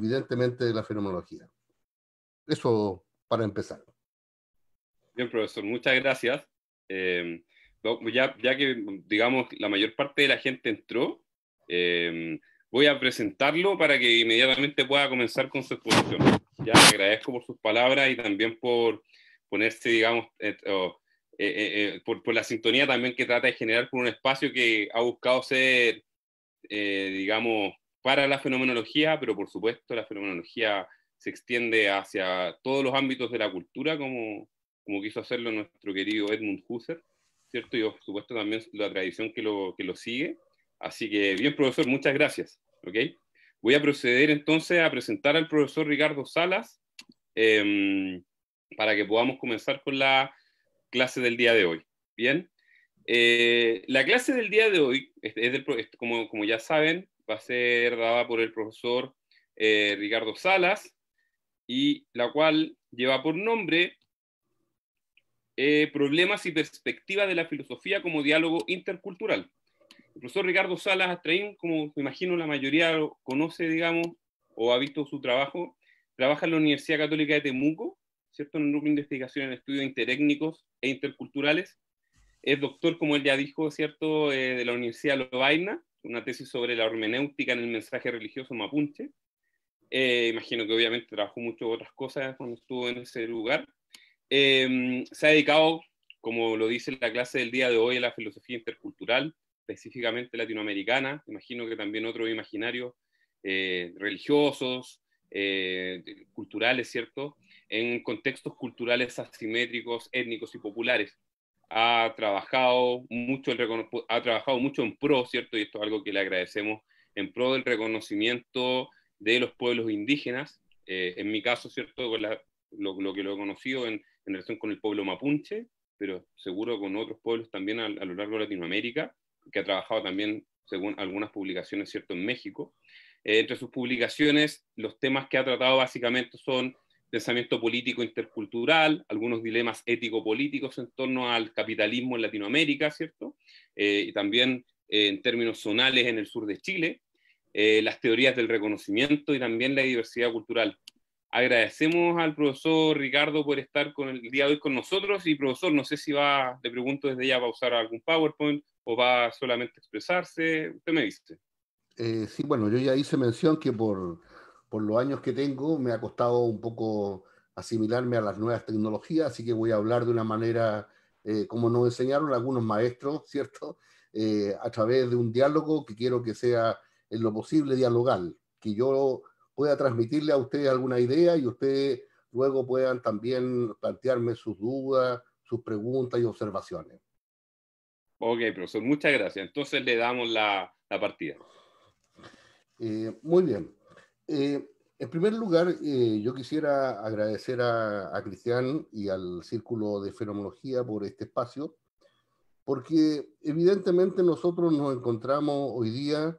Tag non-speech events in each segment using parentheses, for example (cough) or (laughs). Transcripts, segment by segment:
evidentemente de la fenomenología. Eso para empezar. Bien, profesor, muchas gracias. Em, ya, ya, que, digamos, la mayor parte de la gente entró, em, voy a presentarlo para que inmediatamente pueda comenzar con su exposición. Ya le agradezco por sus palabras y también por ponerse, digamos, eh, eh, eh, por, por, la sintonía también que trata de generar por un espacio que ha buscado ser, digamos, para la fenomenología, pero por supuesto la fenomenología se extiende hacia todos los ámbitos de la cultura, como, como quiso hacerlo nuestro querido Edmund Husser, ¿cierto? Y por supuesto también la tradición que lo, que lo sigue. Así que, bien, profesor, muchas gracias. ¿okay? Voy a proceder entonces a presentar al profesor Ricardo Salas em, para que podamos comenzar con la clase del día de hoy. Bien, eh, la clase del día de hoy, es, como, como ya saben, va a ser dada por el profesor eh, Ricardo Salas y la cual lleva por nombre eh, Problemas y perspectivas de la filosofía como diálogo intercultural. El profesor Ricardo Salas Astraín, como me imagino la mayoría conoce, digamos, o ha visto su trabajo, trabaja en la Universidad Católica de Temuco, ¿cierto? En un grupo de investigación en estudios interétnicos e interculturales. Es doctor, como él ya dijo, ¿cierto?, eh, de la Universidad de Lovaina una tesis sobre la hermenéutica en el mensaje religioso mapuche. Eh, imagino que obviamente trabajó mucho otras cosas cuando estuvo en ese lugar. Em, se ha dedicado, como lo dice la clase del día de hoy, a la filosofía intercultural, específicamente latinoamericana. Imagino que también otros imaginarios eh, religiosos, eh, culturales, ¿cierto? En contextos culturales asimétricos, étnicos y populares ha trabajado mucho, en pro, ¿cierto? Y esto es algo que le agradecemos, en pro del reconocimiento de los pueblos indígenas. Eh, en mi caso, ¿cierto? Con lo, que lo he conocido en, relación con el pueblo mapuche, pero seguro con otros pueblos también a, lo largo de Latinoamérica, que ha trabajado también, según algunas publicaciones, ¿cierto?, en México. Eh, entre sus publicaciones, los temas que ha tratado básicamente son pensamiento político intercultural, algunos dilemas ético-políticos en torno al capitalismo en Latinoamérica, ¿cierto? Eh, y también eh, en términos zonales en el sur de Chile, eh, las teorías del reconocimiento y también la diversidad cultural. Agradecemos al profesor Ricardo por estar con el día de hoy con nosotros y profesor, no sé si va, le pregunto desde ya, va a usar algún PowerPoint o va solamente a expresarse, usted me dice. sí, bueno, yo ya hice mención que por por los años que tengo, me ha costado un poco asimilarme a las nuevas tecnologías, así que voy a hablar de una manera eh, como nos enseñaron algunos maestros, (laughs) ¿cierto? Eh, a través de un diálogo que quiero que sea en lo posible dialogal, que yo pueda transmitirle a ustedes alguna idea y ustedes luego puedan también plantearme sus dudas, sus preguntas y observaciones. Ok, profesor, muchas gracias. Entonces le damos la, partida. Eh, muy bien. Eh, en primer lugar, eh, yo quisiera agradecer a, Cristian y al Círculo de Fenomenología por este espacio, porque evidentemente nosotros nos encontramos hoy día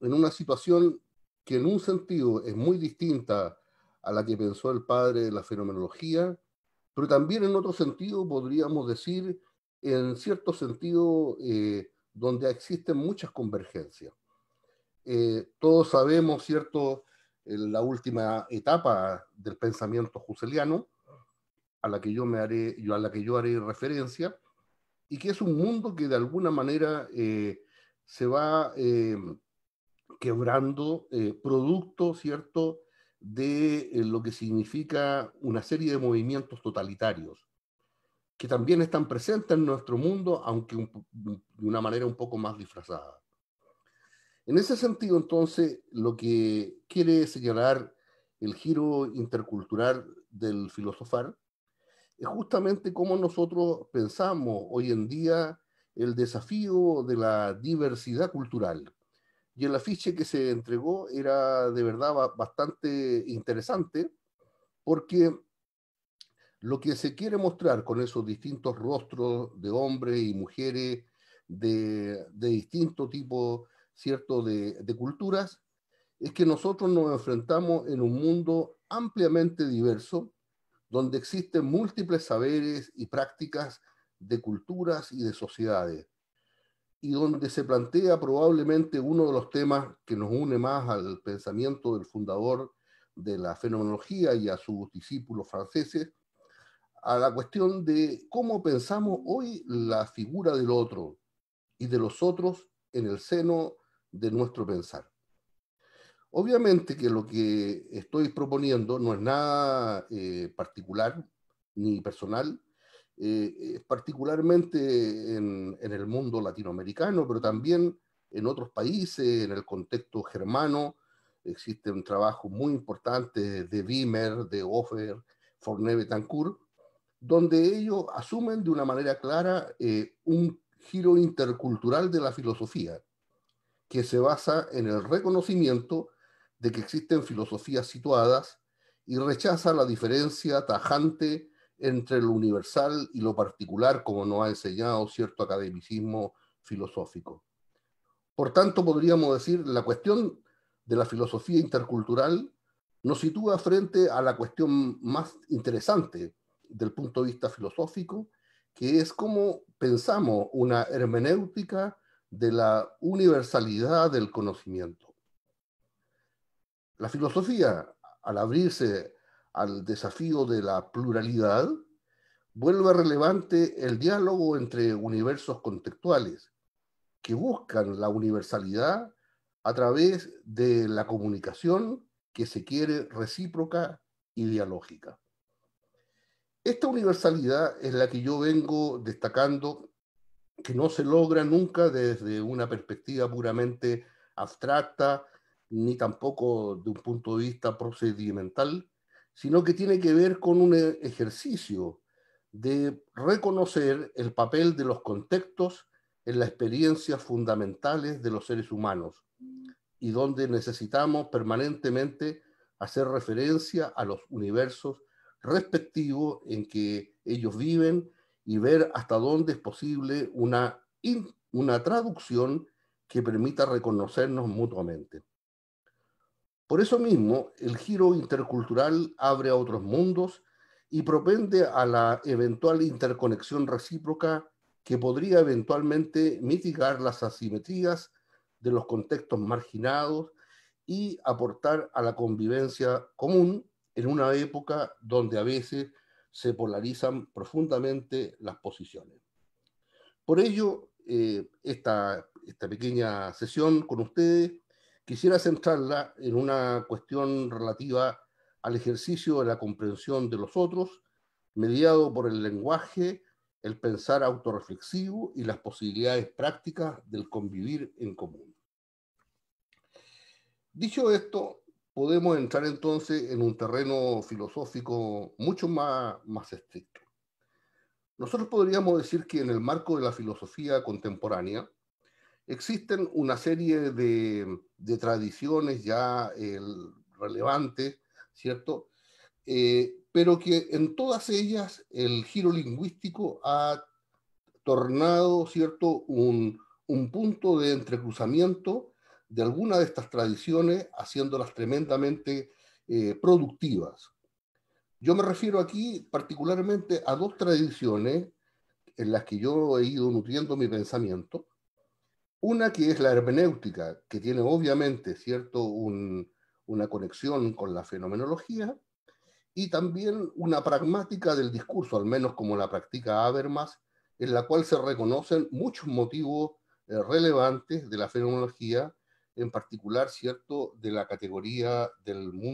en una situación que en un sentido es muy distinta a la que pensó el padre de la fenomenología, pero también en otro sentido podríamos decir, en cierto sentido, eh, donde existen muchas convergencias. todos sabemos, ¿cierto?, la última etapa del pensamiento juseliano a la que yo, me haré, yo, a la que yo haré referencia, y que es un mundo que de alguna manera eh, se va eh, quebrando eh, producto, ¿cierto?, de lo que significa una serie de movimientos totalitarios, que también están presentes en nuestro mundo, aunque de una manera un poco más disfrazada. En ese sentido, entonces, lo que quiere señalar el giro intercultural del filosofar es justamente cómo nosotros pensamos hoy en día el desafío de la diversidad cultural. Y el afiche que se entregó era de verdad bastante interesante porque lo que se quiere mostrar con esos distintos rostros de hombres y mujeres de, de distinto tipo ¿cierto?, de, de culturas, es que nosotros nos enfrentamos en un mundo ampliamente diverso, donde existen múltiples saberes y prácticas de culturas y de sociedades, y donde se plantea probablemente uno de los temas que nos une más al pensamiento del fundador de la fenomenología y a sus discípulos franceses, a la cuestión de cómo pensamos hoy la figura del otro y de los otros en el seno de nuestro pensar. Obviamente que lo que estoy proponiendo no es nada eh, particular ni personal, eh, particularmente en, el mundo latinoamericano, pero también en otros países, en el contexto germano, existe un trabajo muy importante de Wimmer, de Offer, Forneve donde ellos asumen de una manera clara eh, un giro intercultural de la filosofía que se basa en el reconocimiento de que existen filosofías situadas y rechaza la diferencia tajante entre lo universal y lo particular, como nos ha enseñado cierto academicismo filosófico. Por tanto, podríamos decir, la cuestión de la filosofía intercultural nos sitúa frente a la cuestión más interesante del punto de vista filosófico, que es cómo pensamos una hermenéutica de la universalidad del conocimiento. La filosofía, al abrirse al desafío de la pluralidad, vuelve relevante el diálogo entre universos contextuales que buscan la universalidad a través de la comunicación que se quiere recíproca y dialógica. Esta universalidad es la que yo vengo destacando que no se logra nunca desde una perspectiva puramente abstracta, ni tampoco de un punto de vista procedimental, sino que tiene que ver con un e-, ejercicio de reconocer el papel de los contextos en las experiencias fundamentales de los seres humanos y donde necesitamos permanentemente hacer referencia a los universos respectivos en que ellos viven y ver hasta dónde es posible una, una traducción que permita reconocernos mutuamente. Por eso mismo, el giro intercultural abre a otros mundos y propende a la eventual interconexión recíproca que podría eventualmente mitigar las asimetrías de los contextos marginados y aportar a la convivencia común en una época donde a veces se polarizan profundamente las posiciones. Por ello, eh, esta, esta pequeña sesión con ustedes quisiera centrarla en una cuestión relativa al ejercicio de la comprensión de los otros, mediado por el lenguaje, el pensar autorreflexivo y las posibilidades prácticas del convivir en común. Dicho esto, podemos entrar entonces en un terreno filosófico mucho más, más estricto. Nosotros podríamos decir que en el marco de la filosofía contemporánea existen una serie de, de tradiciones ya eh, relevantes, ¿cierto? Eh, pero que en todas ellas el giro lingüístico ha tornado, ¿cierto?, un, un punto de entrecruzamiento de alguna de estas tradiciones haciéndolas tremendamente eh, productivas. Yo me refiero aquí particularmente a dos tradiciones en las que yo he ido nutriendo mi pensamiento. Una que es la hermenéutica, que tiene obviamente cierto una conexión con la fenomenología, y también una pragmática del discurso, al menos como la practica Habermas, en la cual se reconocen muchos motivos eh, relevantes de la fenomenología en particular, ¿cierto?, de la categoría del mundo